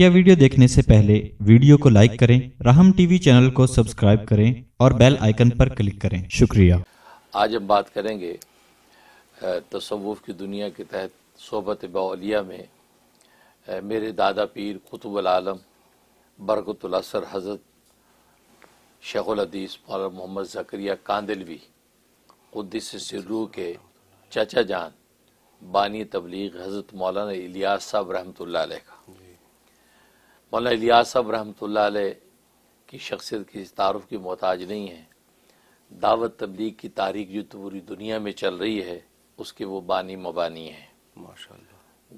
मुख्य वीडियो देखने से पहले वीडियो को लाइक करें राहम टीवी चैनल को सब्सक्राइब करें और बेल आइकन पर क्लिक करें शुक्रिया आज हम बात करेंगे तसवुफ़ की दुनिया के तहत सोबत बलिया में मेरे दादा पीर कुतुब आलम बरकतुलसर हज़रत शेखुलदीस मौलाना मोहम्मद जकरिया कांदिलवी कुद्दिस सिरू के चाचा जान बानी तबलीग हज़रत मौलाना इलियास साहब रहमत का मौलाना सब रहमत की शख्सियत की तारफ़ की मोहताज नहीं है दावत तबलीग की तारीख जो तो पूरी दुनिया में चल रही है उसके वो बानी मबानी हैं माशा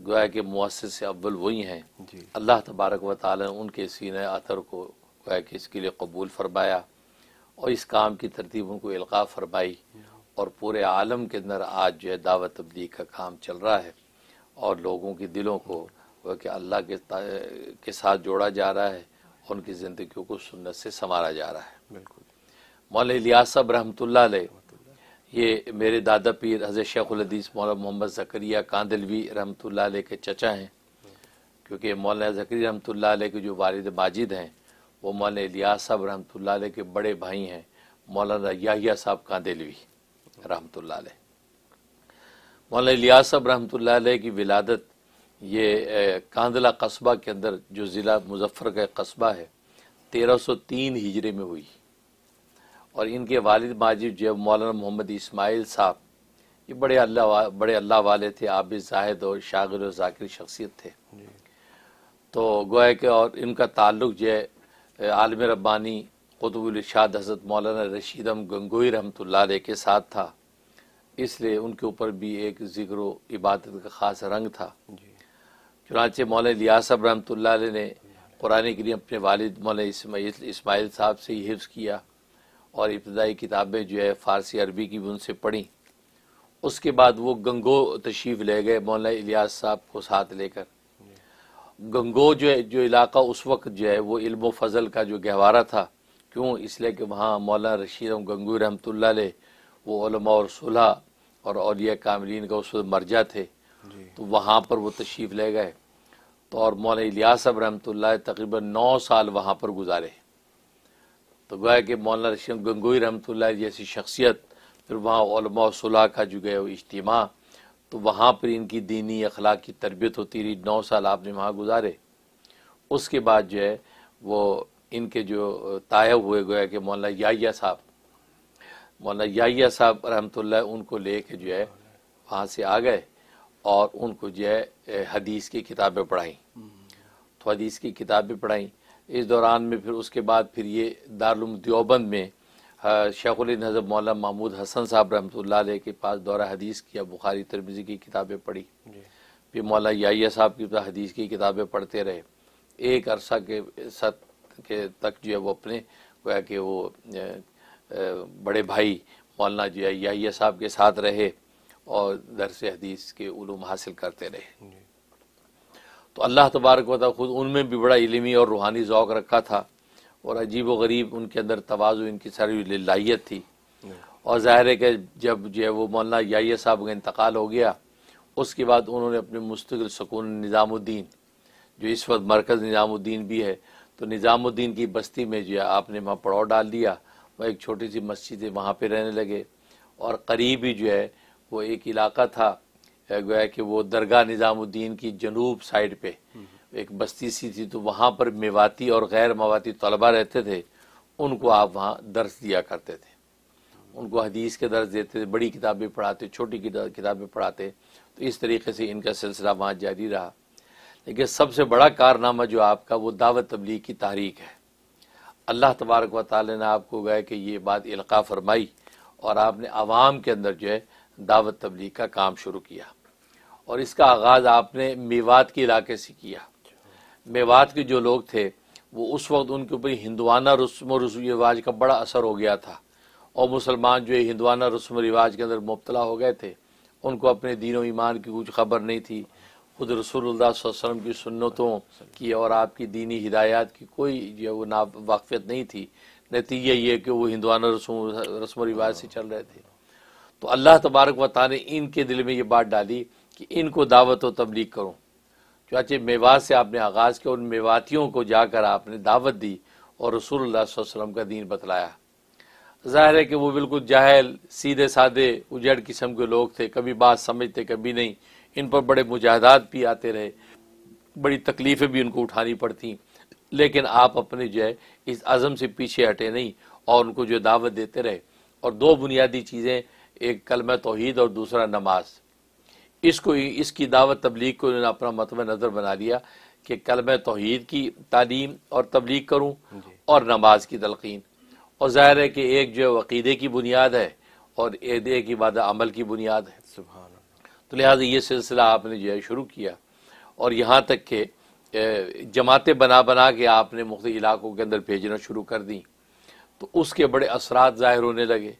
गोया के से अव्वल वही हैं अल्लाह तबारक व ने उनके सीन अतर को गोया के इसके लिए कबूल फरमाया और इस काम की तरतीब उनको इल्का फरमाई और पूरे आलम के अंदर आज जो है दावत तबलीग का काम चल रहा है और लोगों के दिलों को कि अल्लाह के के साथ जोड़ा जा रहा है उनकी ज़िंदगियों को सुन्नत से संवारा जा रहा है बिल्कुल मौल इलियासब रहमतुल्ला ये मेरे दादा पीर हज़रत शेखुलदीस मौला मोहम्मद ज़करिया कांदलवी रहमतुल्ला के चचा हैं क्योंकि मौलाना ज़करी रहमतुल्ला के जो वालद माजिद हैं वो मौलाना इलियास साहब रहमतुल्ला के बड़े भाई हैं मौलाना याहिया साहब कांदलवी रहमतुल्ला मौलाना इलियास साहब रहमतुल्ला की विलादत ये कांदला कस्बा के अंदर जो ज़िला मुजफ्फ़र का कस्बा है तेरह सौ तीन हिजरे में हुई और इनके वालिद माजिद जो मौलाना मोहम्मद इस्माइल साहब ये बड़े अल्लाह बड़े अल्लाह वाले थे आबिद जाहिद और शागिर और जाकिर शख्सियत थे तो गोया के और इनका ताल्लुक जो आलम रब्बानी कुतुबुलशाद हज़रत मौलाना रशीदम गंगोई रहमत के साथ था इसलिए उनके ऊपर भी एक ज़िक्र इबादत का ख़ास रंग था चुनाच मौल लियासब रहमत ने कुरान करीम अपने वालद मौल इसमाइल साहब से ही हिफ्स किया और इब्तदाई किताबें जो है फ़ारसी अरबी की भी उनसे पढ़ी उसके बाद वो गंगो तशरीफ़ ले गए मौल इलियास साहब को साथ लेकर गंगो जो है जो इलाका उस वक्त जो है वो इल्म फजल का जो गहवारा था क्यों इसलिए कि वहाँ मौलाना रशीद गंगू रहमत ला वो और सुलह और अलिया कामरीन का उस वक्त थे तो वहाँ पर वो तशरीफ़ ले गए तो और मौल इलियासब रहमत तकरीबन नौ साल वहाँ पर गुजारे तो गोया कि मौलाना रशीद गंगोई रहमत जैसी शख्सियत फिर वहाँ सुलह का जो गए इज्तम तो वहाँ पर इनकी दीनी अखलाक की तरबियत होती रही नौ साल आपने वहाँ गुजारे उसके बाद जो है वो इनके जो तायब हुए गोया कि मौलाना या साहब मौलाना याया साहब रहमत उनको ले कर जो है वहाँ से आ गए और उनको जो है हदीस की किताबें पढ़ाई तो हदीस की किताबें पढ़ाई इस दौरान में फिर उसके बाद फिर ये दारुम दियोबंद में शेखुल नज़ब मौला महमूद हसन साहब रहमत के पास दौरा हदीस किया बुखारी तरमीज़ी की किताबें पढ़ी फिर मौला याया साहब की हदीस की किताबें पढ़ते रहे एक अरसा के सत के तक जो है वो अपने गोया कि वो बड़े भाई मौलाना जो है याया साहब के साथ रहे और दरस हदीस के ूम हासिल करते रहे तो अल्लाह तबारक वा ख़ुद उनमें भी बड़ा इलमी और रूहानी ओक़ रखा था और अजीब व गरीब उनके अंदर तोज़ु इनकी सारी लाइत थी और ज़ाहिर है कि जब जो है वो मौलाना या साहब का इंतकाल हो गया उसके बाद उन्होंने अपने मुस्तकिल सकून निज़ामुद्दीन जो इस वक्त मरकज़ निज़ामुद्दीन भी है तो निज़ामुद्दीन की बस्ती में जो है आपने वहाँ पड़ाव डाल दिया वह एक छोटी सी मस्जिद है वहाँ पर रहने लगे और करीब ही जो है वो एक इलाका था गोया कि वो दरगाह निज़ामुद्दीन की जनूब साइड पे हम्म। एक बस्ती सी थी तो वहाँ पर मेवाती और गैर मवाती तलबा रहते थे उनको आप वहाँ दर्स दिया करते थे उनको हदीस के दर्ज देते थे बड़ी किताबें पढ़ाते छोटी किताबें पढ़ाते तो इस तरीके से इनका सिलसिला वहाँ जारी रहा लेकिन सबसे बड़ा कारनामा जो आपका वो दावत तबलीग की तहरीक है अल्लाह तबारक व ताल ने आपको गए कि ये बात इल्का फरमाई और आपने आवाम के अंदर जो है दावत तबलीग का काम शुरू किया और इसका आगाज़ आपने मेवात के इलाके से किया मेवात के जो लोग थे वो उस वक्त उनके ऊपर हिंदवाना रस्म रस्म रिवाज का बड़ा असर हो गया था और मुसलमान जो हिंदवाना रस्म रिवाज के अंदर मुबतला हो गए थे उनको अपने दीन ईमान की कुछ खबर नहीं थी खुद रसूल की सुन्नतों की और आपकी दीनी हिदायत की कोई जो वो ना वाकफियत नहीं थी नतीजा ये कि वो हिंदवाना रस्म रस्म रिवाज से चल रहे थे तो अल्लाह तबारक वाली ने इनके दिल में ये बात डाली कि इनको दावत व तबलीग करो चाचे मेवात से आपने आगाज़ किया उन मेवातियों को जाकर आपने दावत दी और रसूल वसम का दीन बतलाया ज़ाहिर है कि वो बिल्कुल जाहल सीधे साधे उजड़ किस्म के लोग थे कभी बात समझते कभी नहीं इन पर बड़े मुजाहदात भी आते रहे बड़ी तकलीफ़ें भी उनको उठानी पड़ती लेकिन आप अपने जो है इस अज़म से पीछे हटे नहीं और उनको जो दावत देते रहे और दो बुनियादी चीज़ें एक कलम तोहद और दूसरा नमाज इसको इसकी दावत तबलीग को इन्होंने अपना मतब नज़र बना लिया कि कलम तोहद की तालीम और तबलीग करूँ और नमाज की तलकिन और ज़ाहिर है कि एक जो है वकीदे की बुनियाद है और एक वाद अमल की बुनियाद है तो लिहाजा ये सिलसिला आपने जो है शुरू किया और यहाँ तक के जमातें बना बना के आपने मुख्त इलाकों के अंदर भेजना शुरू कर दी तो उसके बड़े असरात ज़ाहिर होने लगे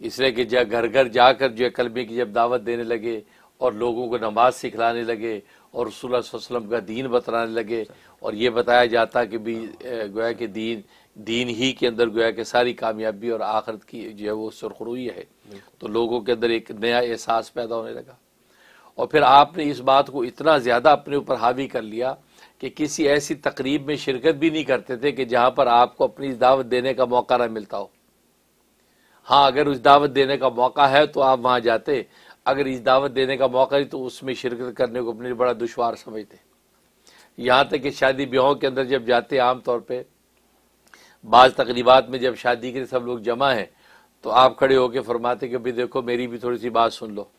इसलिए कि जब घर घर जाकर जो कलमे की जब दावत देने लगे और लोगों को नमाज सिखलाने लगे और रसूल वसलम का दीन बतलाने लगे और ये बताया जाता कि भी गोया के दीन दीन ही के अंदर गोया के सारी कामयाबी और आखरत की जो है वो सुरखरुई है तो लोगों के अंदर एक नया एहसास पैदा होने लगा और फिर आपने इस बात को इतना ज़्यादा अपने ऊपर हावी कर लिया कि किसी ऐसी तकरीब में शिरकत भी नहीं करते थे कि जहाँ पर आपको अपनी दावत देने का मौका ना मिलता हो हाँ अगर उस दावत देने का मौका है तो आप वहाँ जाते अगर इस दावत देने का मौका है तो उसमें शिरकत करने को अपने बड़ा दुशवार समझते यहाँ तक कि शादी ब्याहों के अंदर जब जाते आम तौर पर बाज़ तकरीबात में जब शादी के सब लोग जमा हैं तो आप खड़े होकर फरमाते कि भाई देखो मेरी भी थोड़ी सी बात सुन लो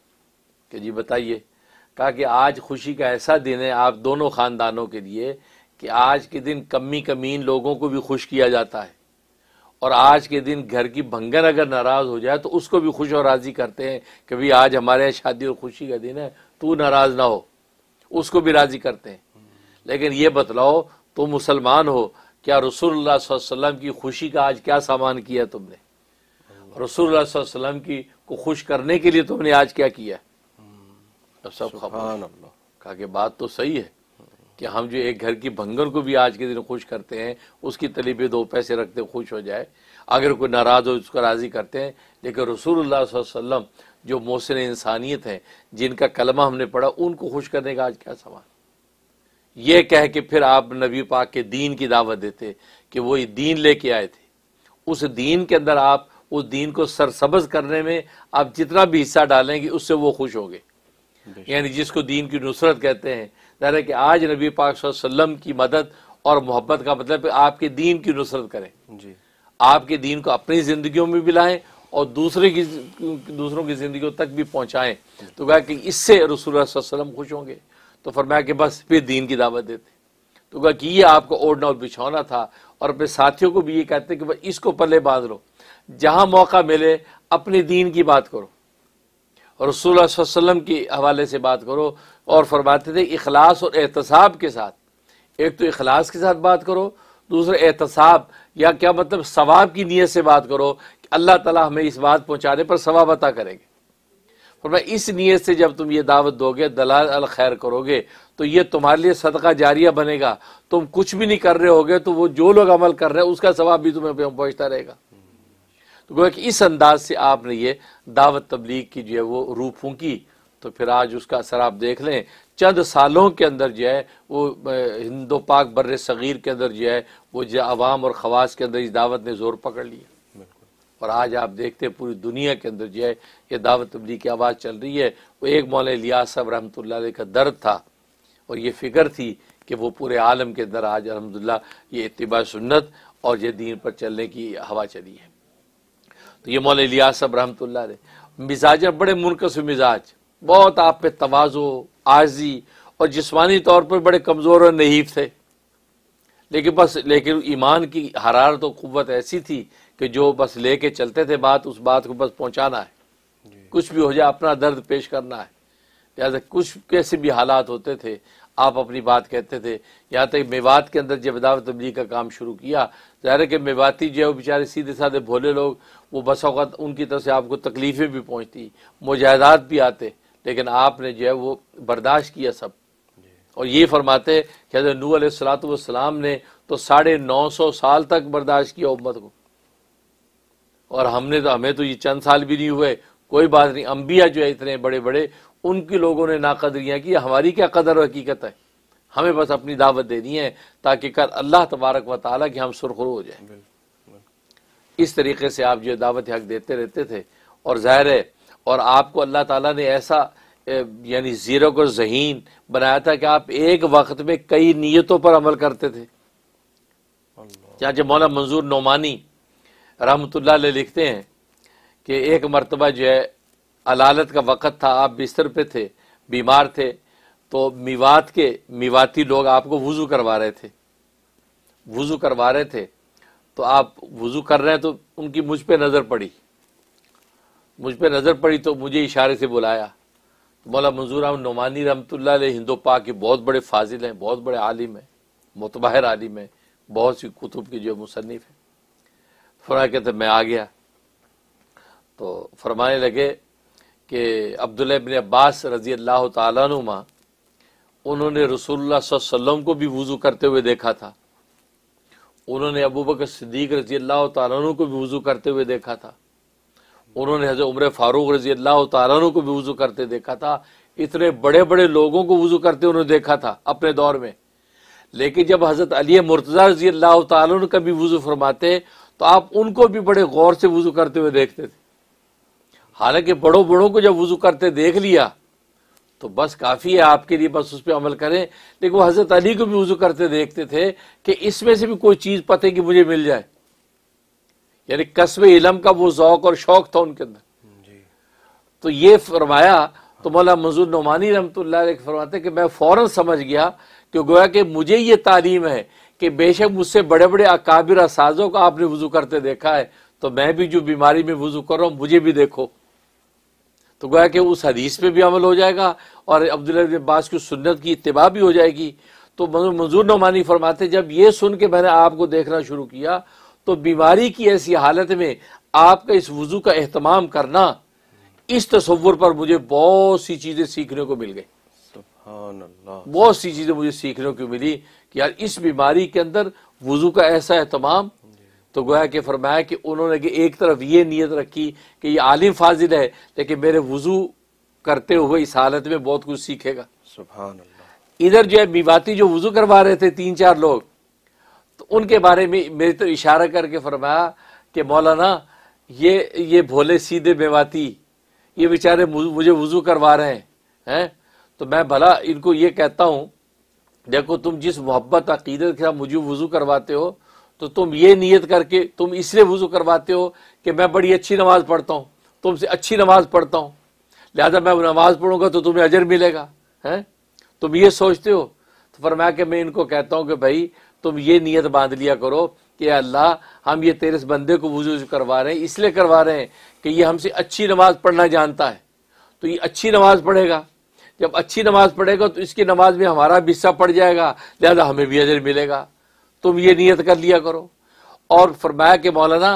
कि जी बताइए कहा कि आज खुशी का ऐसा दिन है आप दोनों ख़ानदानों के लिए कि आज के दिन कमी कमीन लोगों को भी खुश किया जाता है और आज के दिन घर की भंगन अगर नाराज़ हो जाए तो उसको भी खुश और राज़ी करते हैं कि भाई आज हमारे यहाँ शादी और खुशी का दिन है तू नाराज़ ना हो उसको भी राज़ी करते हैं लेकिन ये बतलाओ तुम मुसलमान हो क्या रसूल वसल्लम की खुशी का आज क्या सामान किया तुमने रसूल वसल्लम की को खुश करने के लिए तुमने आज क्या किया हम्म। अब सब खबर कहा कि बात तो सही है कि हम जो एक घर की भंगन को भी आज के दिन खुश करते हैं उसकी तली पे दो पैसे रखते खुश हो जाए अगर कोई नाराज़ हो उसको राज़ी करते हैं लेकिन रसूलुल्लाह जो मोहसिन इंसानियत हैं जिनका कलमा हमने पढ़ा उनको खुश करने का आज क्या सवाल ये कह के फिर आप नबी पाक के दीन की दावत देते कि वो ये दीन लेके आए थे उस दीन के अंदर आप उस दीन को सरसब्ज करने में आप जितना भी हिस्सा डालेंगे उससे वो खुश गए यानी जिसको दीन की नुसरत कहते हैं यानी कि आज नबी पाक वसल्लम की मदद और मोहब्बत का मतलब आपके दीन की नुसरत करें जी आपके दीन को अपनी ज़िंदगी में भी लाएं और दूसरे की दूसरों की जिंदगी तक भी पहुँचाएँ तो कहा कि इससे रसूल वसलम खुश होंगे तो फरमाया कि बस फिर दीन की दावत देते तो कहा कि ये आपको ओढ़ना और बिछौना था और अपने साथियों को भी ये कहते कि बस इसको पल्ले बांध लो जहाँ मौका मिले अपने दीन की बात करो रसूल वसम के हवाले से बात करो और फरमाते थे अखलास और एहतसाब के साथ एक तो अखलास के साथ बात करो दूसरा एहतसाब या क्या मतलब सवाब की नीयत से बात करो कि अल्लाह ताला हमें इस बात पहुंचाने पर सवाब अता करेंगे और मैं इस नीयत से जब तुम ये दावत दोगे दलाल अल खैर करोगे तो ये तुम्हारे लिए सदका जारिया बनेगा तुम कुछ भी नहीं कर रहे होगे तो वो जो लोग अमल कर रहे हैं उसका सवाब भी तुम्हें पहुंचता रहेगा तो गोया कि इस अंदाज से आपने ये दावत तबलीग की जो है वो रू फूकी तो फिर आज उसका असर आप देख लें चंद सालों के अंदर जो है वो हिंदो पाक बर सग़ीर के अंदर जो है वो जो आवाम और ख़वास के अंदर इस दावत ने ज़ोर पकड़ लिया और आज आप देखते हैं पूरी दुनिया के अंदर जो है ये दावत तबलीग की आवाज़ चल रही है वो एक मौल लिया साहब रहमत का दर्द था और ये फ़िक्र थी कि वो पूरे आलम के अंदर आज अलहमदिल्ला ये इतबा सुन्नत और ये दीन पर चलने की हवा चली है तो ये मौल इलियासब रहमत मिजाज बड़े मुनकस मिजाज बहुत आप पे तोज़ो आजी और जिसमानी तौर पर बड़े कमज़ोर और नहीफ थे लेकिन बस लेकिन ईमान की हरारत तो और क़वत ऐसी थी कि जो बस ले कर चलते थे बात उस बात को बस पहुँचाना है कुछ भी हो जाए अपना दर्द पेश करना है लिहाजा कुछ कैसे भी हालात होते थे आप अपनी बात कहते थे यहाँ तक मेवात के अंदर जब दावत तबलीग का काम शुरू किया ज़ाहिर है कि मेवाती जो है वो बेचारे सीधे साधे भोले लोग वो बसौकत उनकी तरफ से आपको तकलीफ़ें भी पहुँचती मुजाहदात भी आते लेकिन आपने जो है वो बर्दाश्त किया सब और ये फरमाते कि हजरत नू सलातम ने तो साढ़े नौ सौ साल तक बर्दाश्त किया उम्मत को और हमने तो हमें तो ये चंद साल भी नहीं हुए कोई बात नहीं अम्बिया जो है इतने बड़े बड़े उनके लोगों ने नाकदरियाँ की हमारी क्या कदर और हकीकत है हमें बस अपनी दावत देनी है ताकि कर अल्लाह तबारक व ताली कि हम सुरखरू हो जाए इस तरीके से आप जो दावत हक देते रहते थे और ज़ाहिर है और आपको अल्लाह ताला ने ऐसा यानी ज़ीरो को जहीन बनाया था कि आप एक वक्त में कई नीयतों पर अमल करते थे जब मौला मंजूर नोमानी रहमत लिखते हैं कि एक मरतबा जो है अलालत का वक़्त था आप बिस्तर पे थे बीमार थे तो मीवात के मीवाती लोग आपको वज़ू करवा रहे थे वज़ू करवा रहे थे तो आप वज़ू कर रहे हैं तो उनकी मुझ पर नज़र पड़ी मुझ पर नज़र पड़ी तो मुझे इशारे से बुलाया तो मौला मंजूर अहमद नुमानी रहमत हिंदो पाक के बहुत बड़े फाजिल हैं बहुत बड़े आलिम हैं मतबाहर आलिम हैं बहुत सी कुतुब के जो मुसनफ़ हैं तो फरमा कहते मैं आ गया तो फरमाने लगे कि अब्दुल्लाबन अब्बास रज़ी अल्लाह तुमा उन्होंने रसूलुल्लाह वसल्लम को भी वज़ू करते हुए देखा था उन्होंने अबू बकर सिद्दीक रज़ी अल्लाह तु को भी वज़ू करते हुए देखा था उन्होंने हज़र उम्र फ़ारूक रज़ी अल्लाह तु को भी वज़ू करते देखा था इतने बड़े बड़े लोगों को वज़ू करते उन्होंने देखा था अपने दौर में लेकिन जब हज़रत अली मुर्तज़ा रज़ी अल्लाह तुम का भी वज़ू फरमाते तो आप उनको भी बड़े गौर से वज़ू करते हुए देखते थे हालांकि बड़ों बड़ों को जब वज़ू करते देख लिया तो बस काफ़ी है आपके लिए बस उस पर अमल करें लेकिन वो हज़रत अली को भी वज़ू करते देखते थे कि इसमें से भी कोई चीज़ पते कि मुझे मिल जाए यानी कस्ब इलम का वो जौक और शौक़ था उनके अंदर तो ये फरमाया तो मौला मंजूर नुमानी रमत फरमाते कि मैं फ़ौरन समझ गया कि गोया कि मुझे ये तालीम है कि बेशक मुझसे बड़े बड़े अकाबिर असाज़ों को आपने वज़ू करते देखा है तो मैं भी जो बीमारी में वज़ू कर रहा हूँ मुझे भी देखो तो गोया कि उस हदीस पे भी अमल हो जाएगा और अब्दुल्लाबास की सुन्नत की इतबा भी हो जाएगी तो मंजूर नौमानी फरमाते जब ये सुन के मैंने आपको देखना शुरू किया तो बीमारी की ऐसी हालत में आपका इस वज़ू का अहतमाम करना इस तस्वुर पर मुझे बहुत सी चीज़ें सीखने को मिल गई बहुत सी चीज़ें मुझे सीखने को मिली कि यार इस बीमारी के अंदर वज़ू का ऐसा अहतमाम तो गोया कि फरमाया कि उन्होंने कि एक तरफ ये नीयत रखी कि ये आलिम फाजिल है लेकिन मेरे वजू करते हुए इस हालत में बहुत कुछ सीखेगा इधर जो है मीवाती जो वजू करवा रहे थे तीन चार लोग तो उनके बारे में मेरे तो इशारा करके फरमाया कि मौलाना ये ये भोले सीधे मेवाती ये बेचारे मुझे वजू करवा रहे हैं है? तो मैं भला इनको ये कहता हूँ देखो तुम जिस मोहब्बत अकीदत के साथ मुझे वजू करवाते हो तो तुम ये नीयत करके तुम इसलिए वज़ू करवाते हो कि मैं बड़ी अच्छी नमाज़ पढ़ता हूँ तुमसे अच्छी नमाज़ पढ़ता हूँ लिहाजा मैं नमाज़ पढ़ूंगा तो तुम्हें अजर मिलेगा हैं तुम ये सोचते हो तो फरमाया कि मैं इनको कहता हूँ कि भाई तुम ये नीयत बांध लिया करो कि अल्लाह हम ये तेरे बंदे को वजू करवा रहे हैं इसलिए करवा रहे हैं कि ये हमसे अच्छी नमाज़ पढ़ना जानता है तो ये अच्छी नमाज़ पढ़ेगा जब अच्छी नमाज़ पढ़ेगा तो इसकी नमाज में हमारा भी हिस्सा पड़ जाएगा लिहाजा हमें भी अजर मिलेगा तुम ये नीयत कर लिया करो और फरमाया कि मौलाना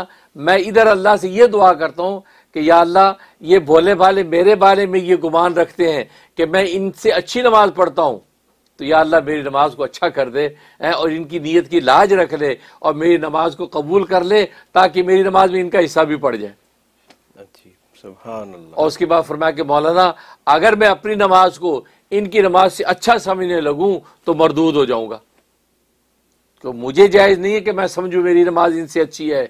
मैं इधर अल्लाह से ये दुआ करता हूँ कि या अल्लाह ये भोले भाले मेरे बारे में ये गुमान रखते हैं कि मैं इनसे अच्छी नमाज पढ़ता हूँ तो या अल्लाह मेरी नमाज को अच्छा कर दे और इनकी नीयत की लाज रख ले और मेरी नमाज को कबूल कर ले ताकि मेरी नमाज में इनका हिस्सा भी पड़ जाए और उसके बाद फरमाया कि मौलाना अगर मैं अपनी नमाज को इनकी नमाज से अच्छा समझने लगूँ तो मरदूद हो जाऊँगा तो मुझे जायज़ नहीं है कि मैं समझू मेरी नमाज इनसे अच्छी है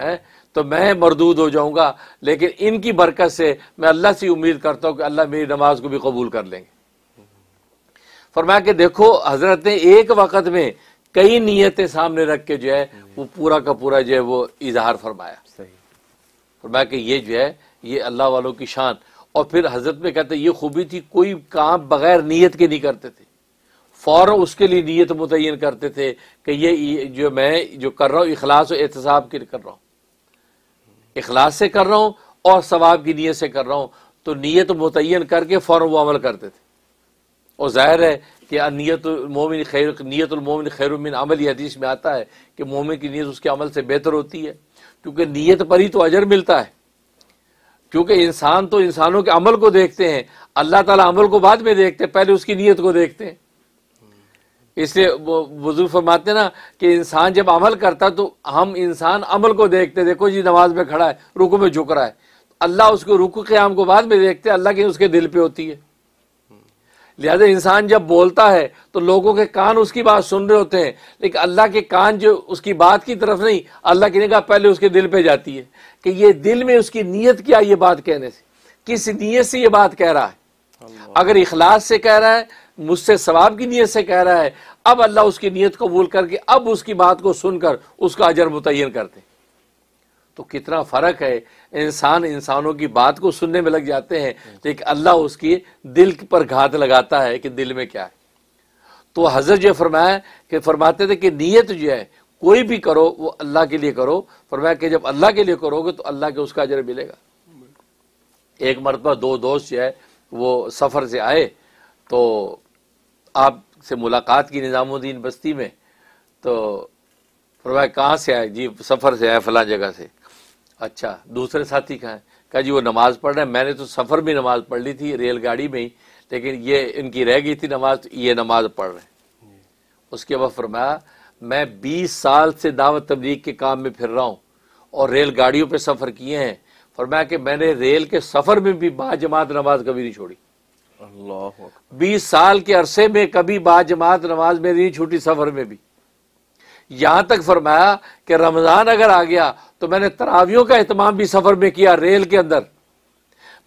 है? तो मैं मरदूद हो जाऊंगा लेकिन इनकी बरकत से मैं अल्लाह से उम्मीद करता हूं कि अल्लाह मेरी नमाज को भी कबूल कर लेंगे फरमाया कि देखो हजरत ने एक वक्त में कई नीयतें सामने रख के जो है वो पूरा का पूरा जो है वो इजहार फरमाया फरमा फरमाया कि ये जो है ये अल्लाह वालों की शान और फिर हजरत में कहते ये खूबी थी कोई काम बगैर नीयत के नहीं करते थे फ़ौर उसके लिए नीयत मुतन करते थे कि ये जो मैं जो कर रहा हूँ अखलास और एहतसाब की कर रहा हूँ अखलास से कर रहा हूँ और सवाब की नीयत से कर रहा हूँ तो नीयत मुतन करके फ़ौर वो अमल करते थे और ज़ाहिर है कि मोमिन खैर नीयतमोमिन खैरमिन अमल यह हदीस में आता है कि मोमिन की नीयत उसके अमल से बेहतर होती है क्योंकि नीयत पर ही तो अजर मिलता है क्योंकि इंसान तो इंसानों के अमल को देखते हैं अल्लाह ताला अमल को बाद में देखते हैं पहले उसकी नीयत को देखते हैं इसलिए वजूर फरमाते ना कि इंसान जब अमल करता तो हम इंसान अमल को देखते देखो जी नमाज में खड़ा है रुको में झुक रहा है अल्लाह उसको रुकू क्याम को बाद में देखते अल्लाह की उसके दिल पे होती है लिहाजा इंसान जब बोलता है तो लोगों के कान उसकी बात सुन रहे होते हैं लेकिन अल्लाह के कान जो उसकी बात की तरफ नहीं अल्लाह की निगाह पहले उसके दिल पे जाती है कि ये दिल में उसकी नीयत क्या ये बात कहने से किस नीयत से ये बात कह रहा है अगर इखलास से कह रहा है मुझसे सवाब की नीयत से कह रहा है अब अल्लाह उसकी नीयत कबूल करके अब उसकी बात को सुनकर उसका अजर मुतन करते तो कितना फ़र्क है इंसान इंसानों की बात को सुनने में लग जाते हैं तो अल्लाह उसकी दिल पर घात लगाता है कि दिल में क्या है तो हजरत जो फरमाया कि फरमाते थे कि नीयत जो है कोई भी करो वो अल्लाह के लिए करो फरमाया कि जब अल्लाह के लिए करोगे तो अल्लाह के उसका अजर मिलेगा एक मरतबा दो दोस्त जो है वो सफ़र से आए तो आपसे मुलाकात की निज़ामुद्दीन बस्ती में तो फरमाया कहाँ से आए जी सफ़र से आए फला जगह से अच्छा दूसरे साथी कहाँ हैं कहा जी वो नमाज़ पढ़ रहे हैं मैंने तो सफ़र में नमाज़ पढ़ ली थी रेलगाड़ी में ही लेकिन ये इनकी रह गई थी नमाज तो ये नमाज पढ़ रहे हैं उसके बाद फरमाया मैं 20 साल से दावत तबलीग के काम में फिर रहा हूँ और रेलगाड़ियों पर सफ़र किए हैं फरमाया कि मैंने रेल के सफ़र में भी बाजमात नमाज कभी नहीं छोड़ी बीस साल के अरसे में कभी बाजमात नमाज मेरी नहीं छूटी सफर में भी यहां तक फरमाया कि रमजान अगर आ गया तो मैंने तरावियों का अहतमाम भी सफर में किया रेल के अंदर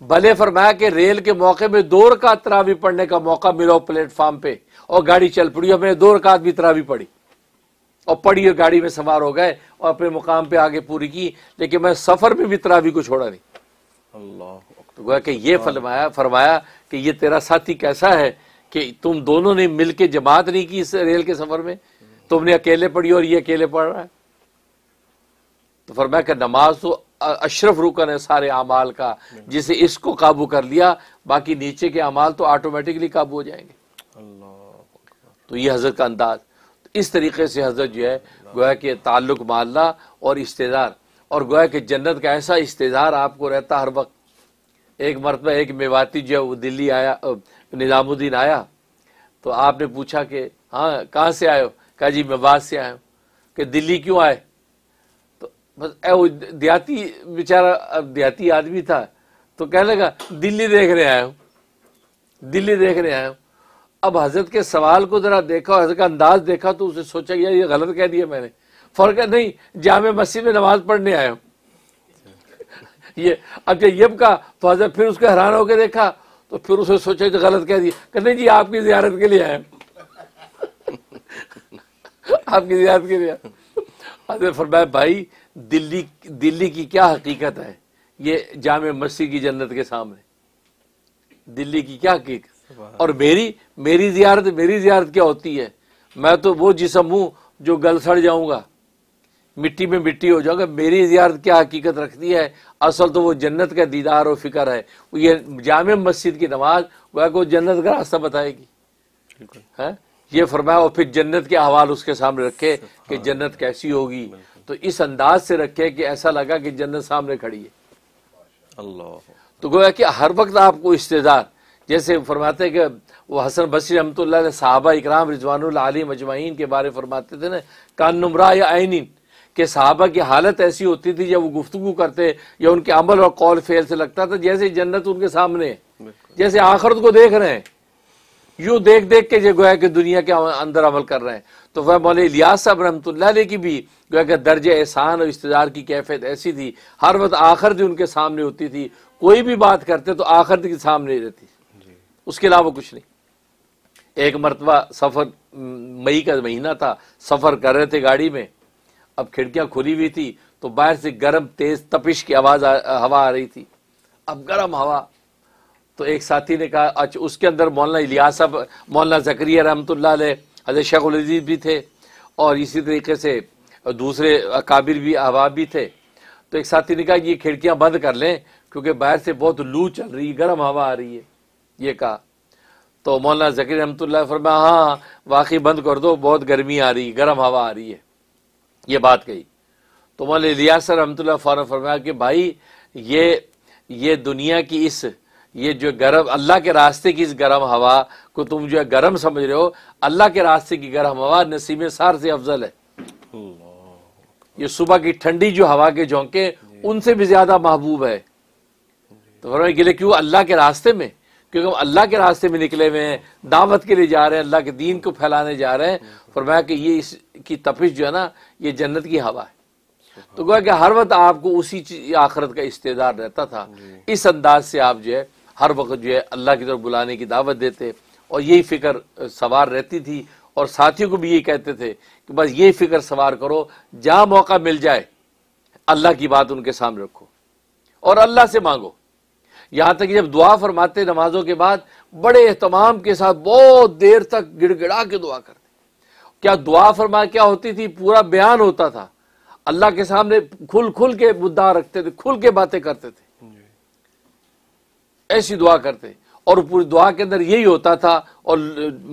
भले फरमाया कि रेल के मौके में दो रकात तरावी पढ़ने का मौका मिला प्लेटफॉर्म पे और गाड़ी चल पड़ी और मैंने दो रकात भी तरावी पढ़ी और पढ़ी और गाड़ी में सवार हो गए और अपने मुकाम पर आगे पूरी की लेकिन मैं सफर में भी तरावी को छोड़ा नहीं अल्लाह तो गोया कि ये हाँ। फरमाया फरमाया कि ये तेरा साथी कैसा है कि तुम दोनों ने मिल के जमात नहीं की इस रेल के सफ़र में तुमने अकेले पढ़ी और ये अकेले पढ़ रहा है तो फरमाया कि नमाज तो अशरफ रुकन है सारे अमाल का जिसे इसको काबू कर लिया बाकी नीचे के अमाल तो ऑटोमेटिकली काबू हो जाएंगे तो ये हजरत का अंदाज तो इस तरीके से हजरत जो है गोया के ताल्लुक मालना और इस्तेदार और गोया के जन्नत का ऐसा इश्तेदार आपको रहता हर वक्त एक मरतबा एक मेवाती जो वो दिल्ली आया निज़ामुद्दीन आया तो आपने पूछा कि हाँ कहाँ से आयो कहा जी मेवात से आयो कि दिल्ली क्यों आए तो बस वो देहाती बेचारा देहाती आदमी था तो कहने लगा दिल्ली देख रहे आयो दिल्ली देख रहे आयो अब हजरत के सवाल को ज़रा देखा हजरत का अंदाज़ देखा तो उसे सोचा यार ये गलत कह दिया मैंने फ़र्क नहीं जाम मस्जिद में नमाज़ पढ़ने आया हूँ ये अब जब यब का तो आज फिर उसके हैरान होकर देखा तो फिर उसे सोचा तो गलत कह दिया कि नहीं जी आपकी जियारत के लिए आए आपकी जियारत के लिए हजरत फरमाया भाई दिल्ली दिल्ली की क्या हकीकत है ये जाम मस्जिद की जन्नत के सामने दिल्ली की क्या हकीकत और मेरी मेरी जियारत मेरी जियारत क्या होती है मैं तो वो जिसम हूँ जो गल सड़ जाऊंगा मिट्टी में मिट्टी हो जाओगे मेरी जियारत क्या हकीकत रखती है असल तो वो जन्नत का दीदार और फिक्र है ये जाम मस्जिद की नमाज वह को जन्नत का रास्ता बताएगी है ये फरमाया और फिर जन्नत के अहवाल उसके सामने रखे कि हाँ। जन्नत कैसी होगी तो इस अंदाज से रखे कि ऐसा लगा कि जन्नत सामने खड़ी है अल्लाह तो गोया कि हर वक्त आपको इस्तेदार जैसे फरमाते कि वो हसन बसी रहमत साहबा इकराम रिजवान मजमाइन के बारे फरमाते थे ना कान नुमरा या आइनिन कि सहाबा की हालत ऐसी होती थी जब वो गुफ्तु करते या उनके अमल और कौल फेल से लगता था जैसे जन्नत उनके सामने है जैसे आखरत को देख रहे हैं यू देख देख के जो गोया कि दुनिया के अंदर अमल कर रहे हैं तो वह मौल इलियास साहब रहमत की भी गोया कि दर्ज एहसान और इश्तेदार की कैफियत ऐसी थी हर वक्त आखिरत उनके सामने होती थी कोई भी बात करते तो आखिरत के सामने रहती उसके अलावा कुछ नहीं एक मरतबा सफ़र मई का महीना था सफ़र कर रहे थे गाड़ी में अब खिड़कियां खुली हुई थी तो बाहर से गर्म तेज तपिश की आवाज हवा आ रही थी अब गर्म हवा तो एक साथी ने कहा अच्छा उसके अंदर मौलाना इलिया साहब मौलाना जक्रिया रहमत हजरत शेख भी थे और इसी तरीके से दूसरे काबिर भी अहबाब भी थे तो एक साथी ने कहा ये खिड़कियां बंद कर लें क्योंकि बाहर से बहुत लू चल रही है गर्म हवा आ रही है ये कहा तो मौलाना जकीर रहमतुल्ला फरमा हाँ वाकई बंद कर दो बहुत गर्मी आ रही है गर्म हवा आ रही है ये बात कही तो लिया इलियास रहमतुल्ला फ़ौर फरमाया कि भाई ये ये दुनिया की इस ये जो गर्म अल्लाह के रास्ते की इस गर्म हवा को तुम जो है गर्म समझ रहे हो अल्लाह के रास्ते की गर्म हवा नसीम सार से अफजल है ये सुबह की ठंडी जो हवा के झोंके उनसे भी ज्यादा महबूब है तो फरमाया गिले क्यों अल्लाह के रास्ते में क्योंकि हम अल्लाह के रास्ते में निकले हुए हैं दावत के लिए जा रहे हैं अल्लाह के दीन को फैलाने जा रहे हैं फरमाया कि ये इसकी तपिश जो है ना ये जन्नत की हवा है तो गोया कि हर वक्त आपको उसी आखरत का इस्तेदार रहता था इस अंदाज से आप जो है हर वक्त जो है अल्लाह की तरफ बुलाने की दावत देते और यही फिक्र सवार रहती थी और साथियों को भी ये कहते थे कि बस ये फिक्र सवार करो जहाँ मौका मिल जाए अल्लाह की बात उनके सामने रखो और अल्लाह से मांगो यहाँ तक कि जब दुआ फरमाते नमाजों के बाद बड़े अहतमाम के साथ बहुत देर तक गिड़गिड़ा के दुआ करते क्या दुआ फरमा क्या होती थी पूरा बयान होता था अल्लाह के सामने खुल खुल के मुद्दा रखते थे खुल के बातें करते थे ऐसी दुआ करते और पूरी दुआ के अंदर यही होता था और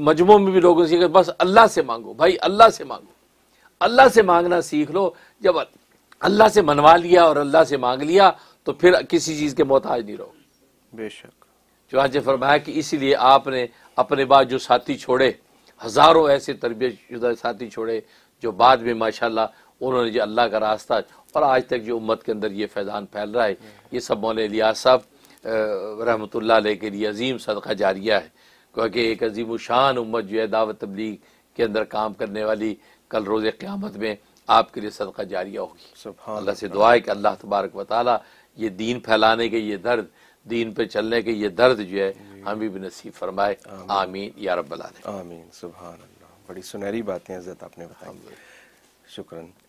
मजमों में भी लोगों से बस अल्लाह से मांगो भाई अल्लाह से मांगो अल्लाह से मांगना सीख लो जब अल्लाह से मनवा लिया और अल्लाह से मांग लिया तो फिर किसी चीज़ के मोहताज नहीं रहोगे बेशक चुनाचे फरमाया कि इसीलिए आपने अपने बाद जो साथी छोड़े हज़ारों ऐसे तरबियत शुदा साथी छोड़े जो बाद में माशा उन्होंने जो अल्लाह का रास्ता और आज तक जो उम्मत के अंदर ये फैज़ान फैल रहा है ये सब मौल लियाज साहब रहमत के लिए अजीम सदका जारिया है क्योंकि एक अजीम शान उम्मत जो है दावत तबलीग के अंदर काम करने वाली कल रोज़ क़्यामत में आपके लिए सदका जारिया होगी अल्लाह से दुआ है कि अल्लाह तबारक वाली ये दीन फैलाने के ये दर्द दीन पे चलने के ये दर्द जो है हम भी नसीब फरमाए आमीन या रब्बल आमीन सुबह बड़ी सुनहरी बातें हजरत आपने बताई शुक्रिया